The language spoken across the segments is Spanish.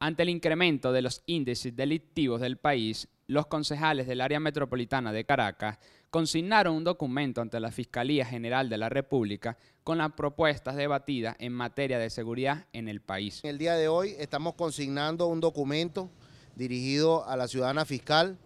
Ante el incremento de los índices delictivos del país, los concejales del área metropolitana de Caracas consignaron un documento ante la Fiscalía General de la República con las propuestas debatidas en materia de seguridad en el país. En el día de hoy estamos consignando un documento dirigido a la ciudadana fiscal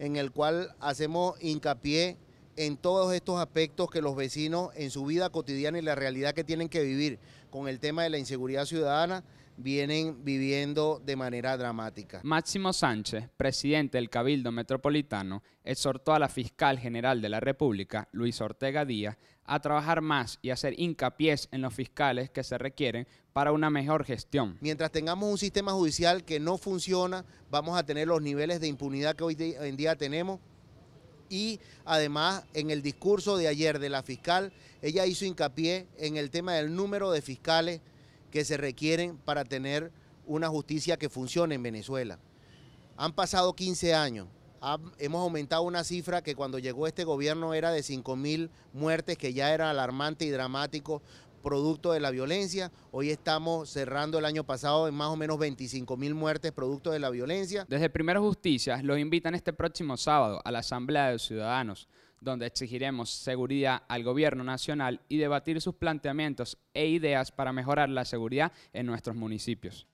en el cual hacemos hincapié en todos estos aspectos que los vecinos en su vida cotidiana y la realidad que tienen que vivir con el tema de la inseguridad ciudadana vienen viviendo de manera dramática. Máximo Sánchez, presidente del Cabildo Metropolitano, exhortó a la fiscal general de la República, Luis Ortega Díaz, a trabajar más y hacer hincapiés en los fiscales que se requieren para una mejor gestión. Mientras tengamos un sistema judicial que no funciona, vamos a tener los niveles de impunidad que hoy en día tenemos y además en el discurso de ayer de la fiscal, ella hizo hincapié en el tema del número de fiscales que se requieren para tener una justicia que funcione en Venezuela. Han pasado 15 años, hemos aumentado una cifra que cuando llegó este gobierno era de 5.000 muertes, que ya era alarmante y dramático, producto de la violencia. Hoy estamos cerrando el año pasado en más o menos 25 mil muertes producto de la violencia. Desde Primera Justicia los invitan este próximo sábado a la Asamblea de Ciudadanos, donde exigiremos seguridad al gobierno nacional y debatir sus planteamientos e ideas para mejorar la seguridad en nuestros municipios.